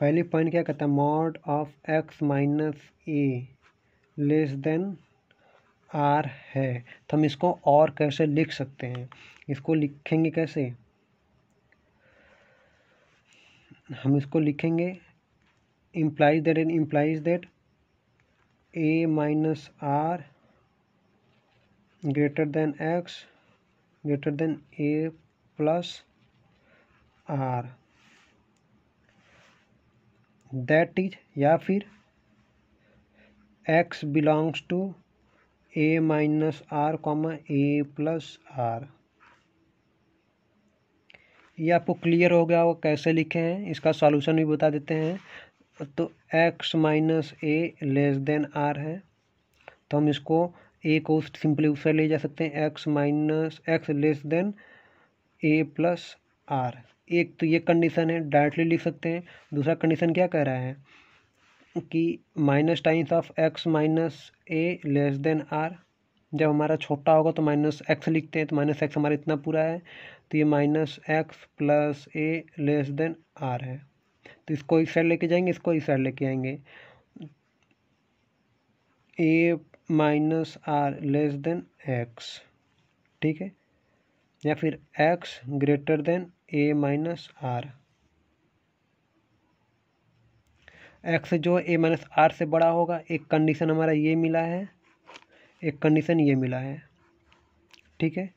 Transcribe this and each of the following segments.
पहली पॉइंट क्या कहता है mod of x minus a less than r है तो हम इसको और कैसे लिख सकते हैं इसको लिखेंगे कैसे हम इसको लिखेंगे implies that and implies that a minus r greater than x greater than a plus r that is या फिर x belongs to a minus r comma a plus r ये आपको क्लियर हो गया वो कैसे लिखे हैं इसका सॉल्यूशन भी बता देते हैं तो x minus a less than r है तो हम इसको ए को सिंपली उससे ले जा सकते हैं x minus x less than a plus r एक तो ये कंडीशन है डायरेक्टली लिख सकते हैं दूसरा कंडीशन क्या कह रहा है कि minus times of x minus a less than r जब हमारा छोटा होगा तो माइनस एक्स लिखते हैं तो माइनस एक्स हमारा इतना पूरा है तो ये minus x plus a less than r है तो इसको इस साइड लेके जाएंगे इसको इस साइड लेके आएंगे a minus r less than x ठीक है या फिर x greater than a minus r x जो ए माइनस आर से बड़ा होगा एक कंडीशन हमारा ये मिला है एक कंडीशन ये मिला है ठीक है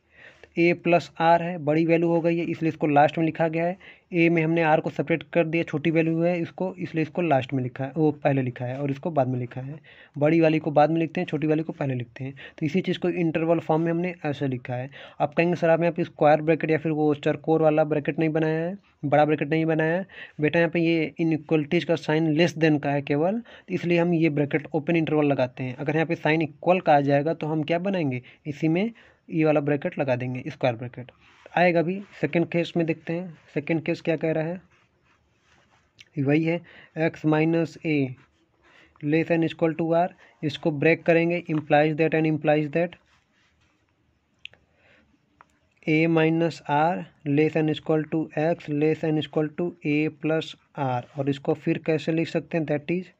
ए प्लस आर है बड़ी वैल्यू हो गई है इसलिए इसको लास्ट में लिखा गया है ए में हमने आर को सेपरेट कर दिया छोटी वैल्यू है इसको इसलिए इसको लास्ट में लिखा है वो पहले लिखा है और इसको बाद में लिखा है बड़ी वाली को बाद में लिखते हैं छोटी वाली को पहले लिखते हैं तो इसी चीज़ को इंटरवल फॉर्म में हमने ऐसे लिखा है आप कहेंगे सर आप यहाँ पर स्क्वायर ब्रैकेट या फिर वो चरकोर वाला ब्रैकेट नहीं बनाया है बड़ा ब्रैकेट नहीं बनाया है बेटा यहाँ पे ये इनक्वलिटीज का साइन लेस देन का है केवल तो इसलिए हम ये ब्रैकेट ओपन इंटरवल लगाते हैं अगर यहाँ पे साइन इक्वल का आ जाएगा तो हम क्या बनाएंगे इसी में ये वाला ब्रैकेट लगा देंगे स्क्वायर ब्रैकेट आएगा भी सेकेंड केस में देखते हैं सेकेंड केस क्या कह रहा है वही है x minus a less than equal to r इसको ब्रेक करेंगे implies that and implies that a minus r less than equal to x less than equal to a plus r और इसको फिर कैसे लिख सकते हैं दैट इज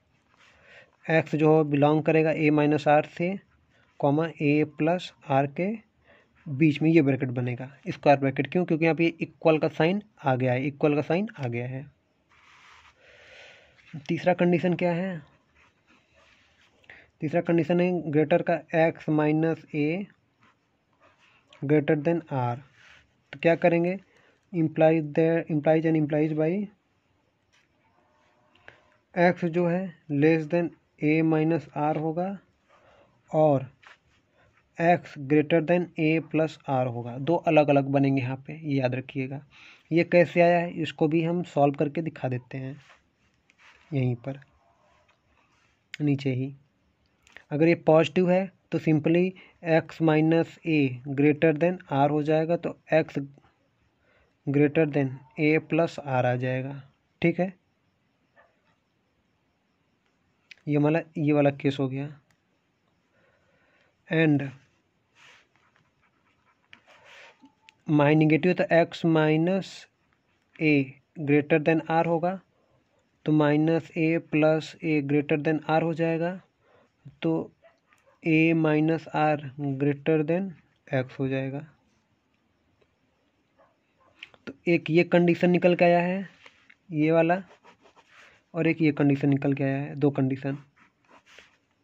एक्स जो हो बिलोंग करेगा ए माइनस आर से कॉमा ए प्लस आर के बीच में ये ब्रैकेट बनेगा स्क्वायर ब्रैकेट क्यों क्योंकि यहाँ पे इक्वल का साइन आ गया है इक्वल का साइन आ गया है तीसरा कंडीशन क्या है तीसरा कंडीशन है ग्रेटर का x minus a greater than r तो क्या करेंगे implies there implies and implies by x जो है less than a minus r होगा और x greater than a plus r होगा दो अलग अलग बनेंगे यहाँ पे ये याद रखिएगा ये कैसे आया है इसको भी हम सॉल्व करके दिखा देते हैं यहीं पर नीचे ही अगर ये पॉजिटिव है तो simply x minus a greater than r हो जाएगा तो x greater than a plus r आ जाएगा ठीक है ये वाला ये वाला केस हो गया एंड माई निगेटिव तो x minus a greater than r होगा तो minus a plus a greater than r हो जाएगा तो a minus r greater than x हो जाएगा तो एक ये कंडीशन निकल के आया है ये वाला और एक ये कंडीशन निकल के आया है दो कंडीशन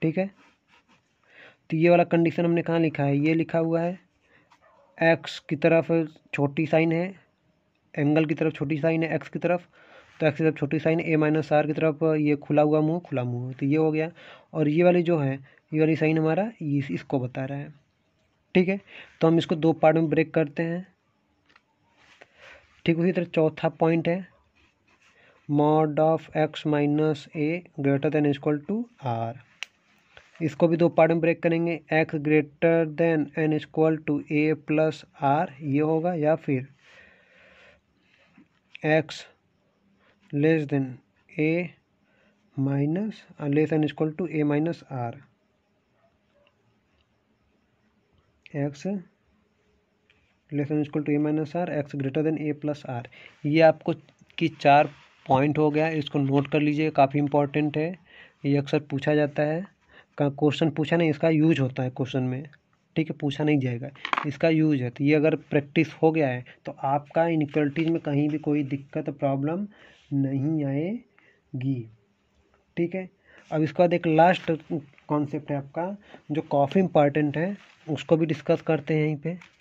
ठीक है तो ये वाला कंडीशन हमने कहाँ लिखा है ये लिखा हुआ है एक्स की तरफ छोटी साइन है एंगल की तरफ छोटी साइन है एक्स की तरफ तो एक्स की तरफ छोटी साइन ए माइनस आर की तरफ ये खुला हुआ मुँह खुला मुँह तो ये हो गया और ये वाली जो है ये वाली साइन हमारा इस, इसको बता रहा है ठीक है तो हम इसको दो पार्ट में ब्रेक करते हैं ठीक उसी तरह चौथा पॉइंट है mod of x minus a greater than equal to r इसको भी दो पार्ट में ब्रेक करेंगे x greater than than equal equal to a plus r ये होगा या फिर x less than a minus less than equal to a minus r x less than equal to a minus r x greater than a plus r ये आपको की चार point हो गया इसको नोट कर लीजिए काफ़ी इंपॉर्टेंट है ये अक्सर पूछा जाता है का क्वेश्चन पूछा नहीं इसका यूज होता है क्वेश्चन में ठीक है पूछा नहीं जाएगा इसका यूज है तो ये अगर प्रैक्टिस हो गया है तो आपका इनक्वलिटीज़ में कहीं भी कोई दिक्कत प्रॉब्लम नहीं आएगी ठीक है अब इसके बाद एक लास्ट कॉन्सेप्ट है आपका जो काफ़ी इंपॉर्टेंट है उसको भी डिस्कस करते हैं यहीं पर